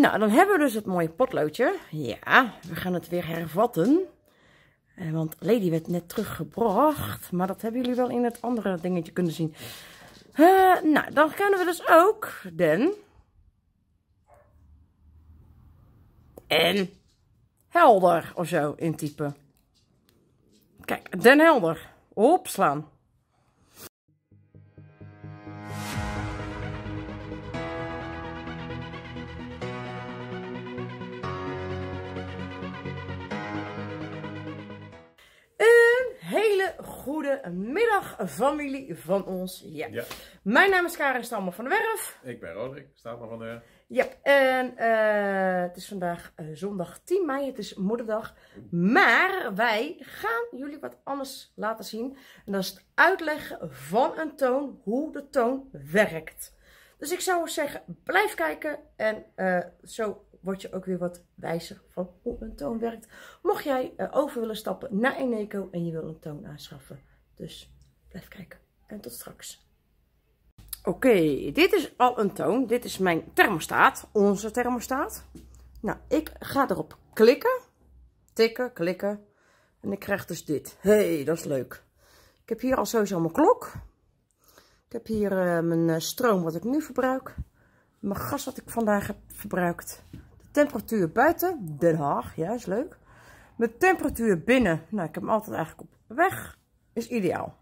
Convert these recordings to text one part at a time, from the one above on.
Nou, dan hebben we dus het mooie potloodje. Ja, we gaan het weer hervatten. Eh, want Lady werd net teruggebracht. Maar dat hebben jullie wel in het andere dingetje kunnen zien. Eh, nou, dan kunnen we dus ook den... En helder of zo intypen. Kijk, den helder. Opslaan. Goedemiddag familie van ons. Ja. Mijn naam is Karin Stammer van de Werf. Ik ben Roderick Stammer van de Werf. Ja, en eh, het is vandaag eh, zondag 10 mei, het is moederdag. Maar wij gaan jullie wat anders laten zien. En dat is het uitleggen van een toon, hoe de toon werkt. Dus ik zou zeggen, blijf kijken en eh, zo word je ook weer wat wijzer van hoe een toon werkt. Mocht jij eh, over willen stappen naar Eneco en je wil een toon aanschaffen. Dus blijf kijken en tot straks. Oké, dit is al een toon. Dit is mijn thermostaat, onze thermostaat. Nou, ik ga erop klikken. Tikken, klikken. En ik krijg dus dit. hey, dat is leuk. Ik heb hier al sowieso mijn klok. Ik heb hier eh, mijn eh, stroom wat ik nu verbruik. Mijn gas wat ik vandaag heb verbruikt. Temperatuur buiten, Den Haag, ja is leuk. Met temperatuur binnen, nou ik heb hem altijd eigenlijk op weg, is ideaal.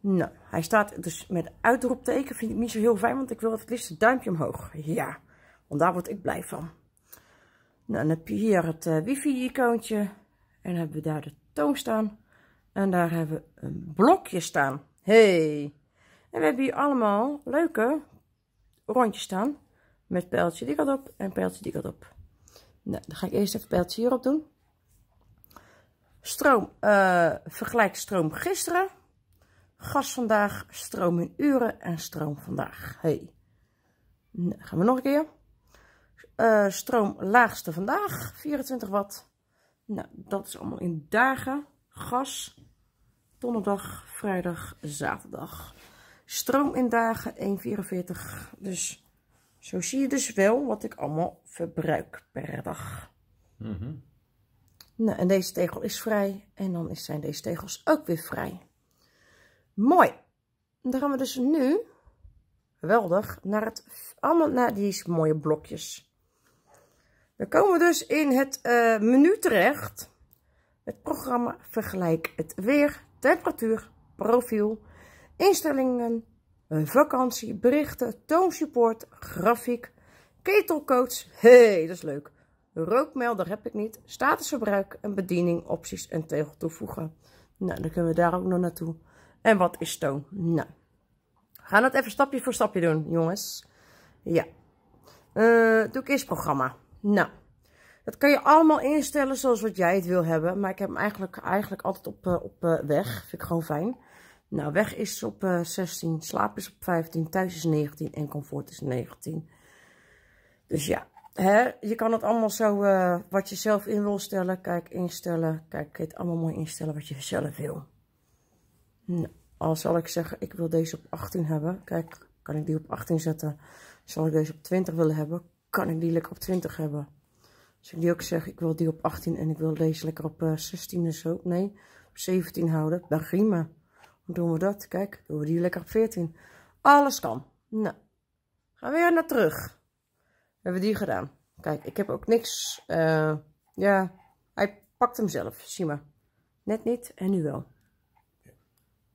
Nou, hij staat dus met uitroepteken, vind ik niet zo heel fijn, want ik wil het liefst het duimpje omhoog. Ja, want daar word ik blij van. Nou, dan heb je hier het eh, wifi-icoontje en dan hebben we daar de toon staan. En daar hebben we een blokje staan. Hey! En we hebben hier allemaal leuke rondjes staan. Met pijltje die kant op en pijltje die kant op. Nou, dan ga ik eerst even pijltje hierop doen. Stroom, uh, vergelijk stroom gisteren. Gas vandaag, stroom in uren en stroom vandaag. Hey. Nou, gaan we nog een keer. Uh, stroom laagste vandaag, 24 watt. Nou, dat is allemaal in dagen. Gas, donderdag, vrijdag, zaterdag. Stroom in dagen 1,44. Dus zo zie je dus wel wat ik allemaal verbruik per dag. Mm Nou, en deze tegel is vrij. En dan zijn deze tegels ook weer vrij. Mooi. Dan gaan we dus nu, geweldig, naar, het, allemaal naar die mooie blokjes. Dan komen we dus in het eh, menu terecht. Het programma Vergelijk het weer, temperatuur, profiel, instellingen, een vakantie, berichten, toonsupport, grafiek, ketelcoach, hey, dat is leuk, rookmelder heb ik niet, statusverbruik en bediening, opties en tegel toevoegen. Nou, dan kunnen we daar ook nog naartoe. En wat is toon? Nou, we gaan het even stapje voor stapje doen, jongens. Ja, uh, doe ik programma. Nou, dat kan je allemaal instellen zoals wat jij het wil hebben. Maar ik heb hem eigenlijk, eigenlijk altijd op, eh, op eh, weg. Vind ik gewoon fijn. Nou, weg is op 16, eh, slaap is op 15, thuis is 19 en comfort is 19. Dus ja, hè, je kan het allemaal zo eh, wat je zelf in wil stellen. Kijk, instellen. Kijk, je het allemaal mooi instellen wat je zelf wil. Nou, al zal ik zeggen, ik wil deze op 18 hebben. Kijk, kan ik die op 18 zetten? Zal ik deze op 20 willen hebben? Kan ik die lekker op 20 hebben? Als ik die ook zeg, ik wil die op 18 en ik wil deze lekker op 16 eh, en zo. Nee, op 17 houden. Dan prima doen we dat. Kijk, doen we die lekker op 14. Alles kan. Nou, gaan we weer naar terug. Hebben we die gedaan. Kijk, ik heb ook niks. Eh, ja, hij pakt hem zelf. Zie maar. Net niet en nu wel.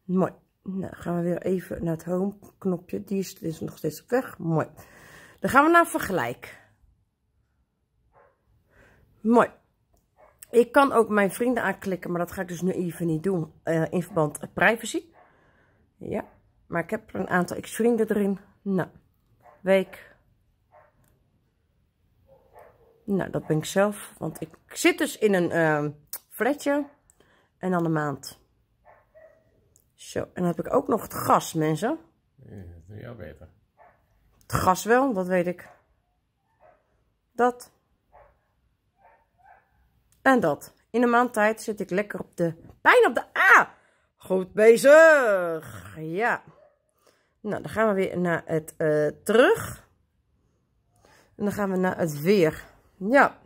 Mooi. Nou, gaan we weer even naar het home knopje. Die is, is nog steeds op weg. Mooi. Dan gaan we naar vergelijk. Mooi. Ik kan ook mijn vrienden aanklikken, maar dat ga ik dus nu even niet doen eh, in verband privacy. Ja, maar ik heb een aantal ex-vrienden erin. Nou, week. Nou, dat ben ik zelf, want ik zit dus in een uh, flatje en dan een maand. Zo, en dan heb ik ook nog het gas, mensen. Ja, dat doe je beter. Het gas wel, dat weet ik. Dat. En dat. In de maand tijd zit ik lekker op de... pijn op de A! Goed bezig! Ja. Nou, dan gaan we weer naar het eh, terug. En dan gaan we naar het weer. Ja.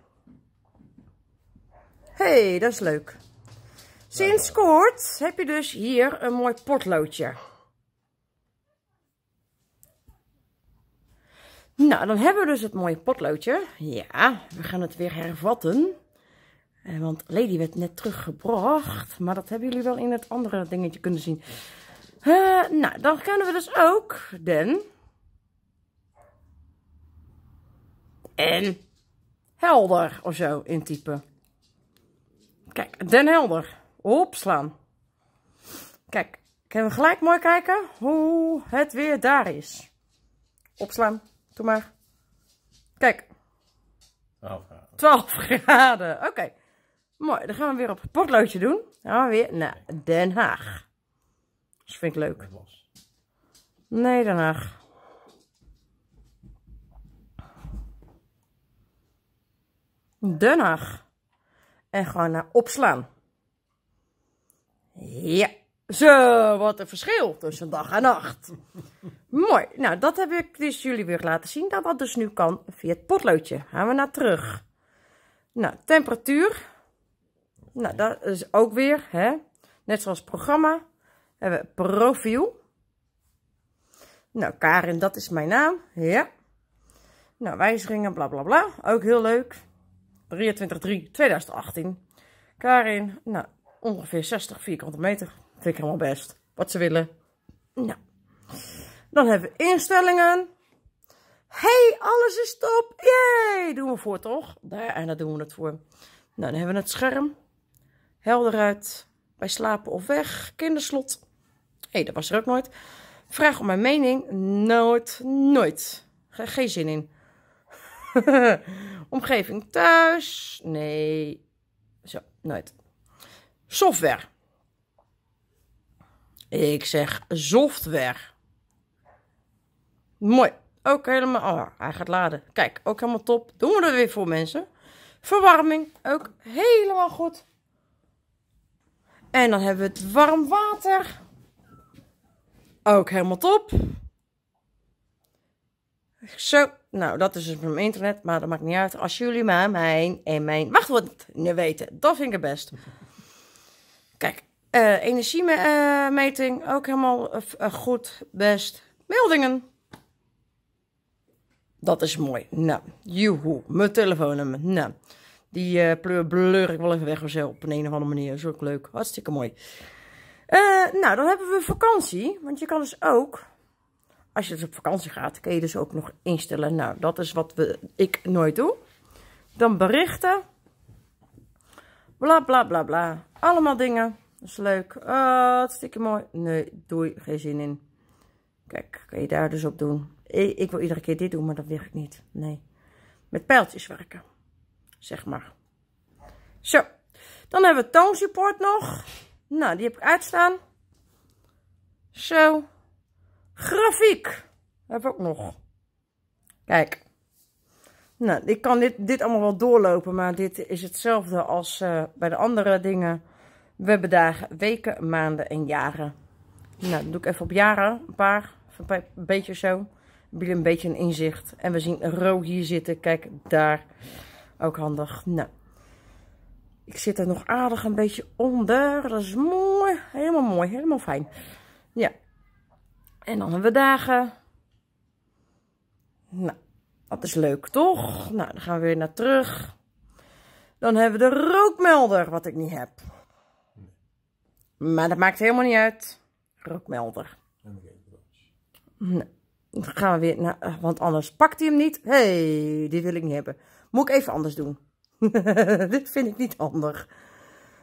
hey, dat is leuk. Sinds kort heb je dus hier een mooi potloodje. Nou, dan hebben we dus het mooie potloodje. Ja, we gaan het weer hervatten. Eh, want Lady werd net teruggebracht. Maar dat hebben jullie wel in het andere dingetje kunnen zien. Eh, nou, dan kunnen we dus ook Den. En helder of zo intypen. Kijk, Den Helder. Opslaan. Kijk, kunnen we gelijk mooi kijken hoe het weer daar is. Opslaan. Doe maar. Kijk. 12 graden. 12 graden. Oké. Mooi, dan gaan we weer op het potloodje doen. Dan gaan we weer naar Den Haag. Dat vind ik leuk. Nee, Den Haag. Den Haag. En gewoon naar opslaan. Ja. Zo, wat een verschil tussen dag en nacht. Mooi. Nou, dat heb ik dus jullie weer laten zien. Dat dat dus nu kan via het potloodje. Gaan we naar terug. Nou, temperatuur. Nou, dat is ook weer, hè? net zoals programma, hebben we profiel. Nou, Karin, dat is mijn naam. Ja. Nou, wijzigingen, bla bla bla. Ook heel leuk. 23 2018 Karin, nou, ongeveer 60 vierkante meter. Vind ik helemaal best. Wat ze willen. Nou. Dan hebben we instellingen. hey, alles is top. Yay! Doen we voor, toch? Daar, en daar doen we het voor. Nou, dan hebben we het scherm. Helder uit. Bij slapen of weg. Kinderslot. Hé, dat was er ook nooit. Vraag om mijn mening. Nooit. Nooit. geen zin in. Omgeving thuis. Nee. Zo, nooit. Software. Ik zeg software. Mooi. Ook helemaal. Oh, hij gaat laden. Kijk, ook helemaal top. Doen we er weer voor mensen. Verwarming. Ook helemaal goed. En dan hebben we het warm water. Ook helemaal top. Zo, nou dat is dus mijn internet, maar dat maakt niet uit. Als jullie maar mijn en mijn wachtwoord nu weten, dat vind ik het best. Kijk, eh, energiemeting ook helemaal eh, eh, goed, best. Meldingen. Dat is mooi. Nou, joehoe, mijn telefoonnummer. Nou. Die eh, uh, blur ik wel even weg of zo op een, een of andere manier. Dat is ook leuk. Hartstikke mooi. Eh, nou, dan hebben we vakantie. Want je kan dus ook, als je dus op vakantie gaat, kun je dus ook nog instellen. Nou, dat is wat we, ik nooit doe. Dan berichten. Bla, bla, bla, bla. Allemaal dingen. Dat is leuk. Eh, hartstikke mooi. Nee, doei. Geen zin in. Kijk, kan je daar dus op doen. Ik, ik wil iedere keer dit doen, maar dat wil ik niet. Nee. Met pijltjes werken zeg maar. Zo, dan hebben we toonsupport nog. Nou, die heb ik uitstaan. Zo. Grafiek heb ik ook nog. Kijk. Nou, ik kan dit, dit allemaal wel doorlopen, maar dit is hetzelfde als eh, bij de andere dingen. We hebben dagen, weken, maanden en jaren. Nou, dat doe ik even op jaren, een paar, een beetje zo. wil een beetje een inzicht. En we zien Ro hier zitten, kijk daar. Ook handig. Nou, ik zit er nog aardig een beetje onder. Dat is mooi. Helemaal mooi. Helemaal fijn. Ja. En dan hebben we dagen. Nou, dat is leuk toch? Nou, dan gaan we weer naar terug. Dan hebben we de rookmelder, wat ik niet heb. Maar dat maakt helemaal niet uit. Rookmelder. Nou, dan gaan we weer naar... Eh, want anders pakt hij hem niet. Hé, hey, die wil ik niet hebben. Moet ik even anders doen. Dit vind ik niet handig.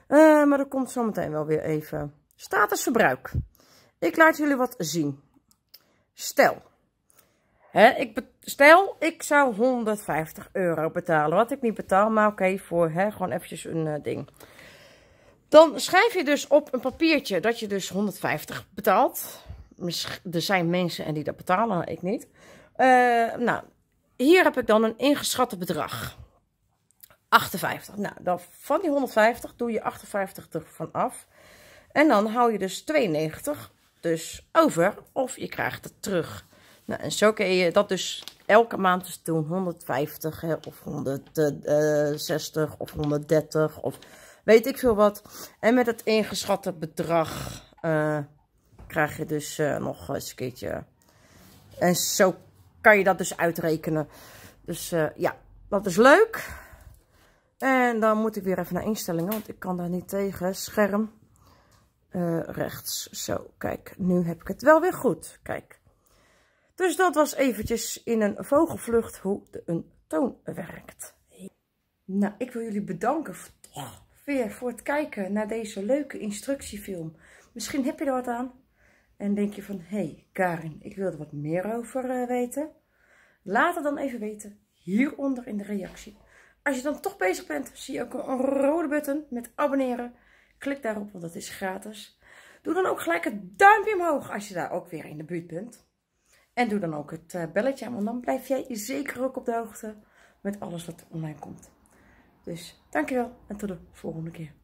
Eh, maar dat komt zometeen wel weer even. Statusverbruik. Ik laat jullie wat zien. Stel. Hè, ik stel, ik zou 150 euro betalen. Wat ik niet betaal, maar oké, voor hè, gewoon eventjes een eh, ding. Dan schrijf je dus op een papiertje dat je dus 150 betaalt. Er zijn mensen en die dat betalen, ik niet. Eh, nou, hier heb ik dan een ingeschatte bedrag. 58. Nou, dan van die 150 doe je 58 ervan af. En dan hou je dus 92 dus over of je krijgt het terug. Nou, en zo kun je dat dus elke maand dus doen. 150 of 160 eh, of 130 of weet ik veel wat. En met het ingeschatte bedrag eh, krijg je dus eh, nog eens een keertje. En zo kan je dat dus uitrekenen. Dus eh, ja, dat is leuk. En dan moet ik weer even naar instellingen, want ik kan daar niet tegen. Scherm eh, rechts. Zo, kijk, nu heb ik het wel weer goed. Kijk. Dus dat was eventjes in een vogelvlucht hoe de, een toon werkt. Nou, ik wil jullie bedanken voor, oh, weer voor het kijken naar deze leuke instructiefilm. Misschien heb je er wat aan. En denk je van, hé hey, Karin, ik wil er wat meer over eh, weten. Laat het dan even weten hieronder in de reactie. Als je dan toch bezig bent, zie je ook een rode button met abonneren. Klik daarop, want dat is gratis. Doe dan ook gelijk het duimpje omhoog als je daar ook weer in de buurt bent. En doe dan ook het eh, belletje want dan blijf jij zeker ook op de hoogte met alles wat online komt. Dus dankjewel en tot de volgende keer.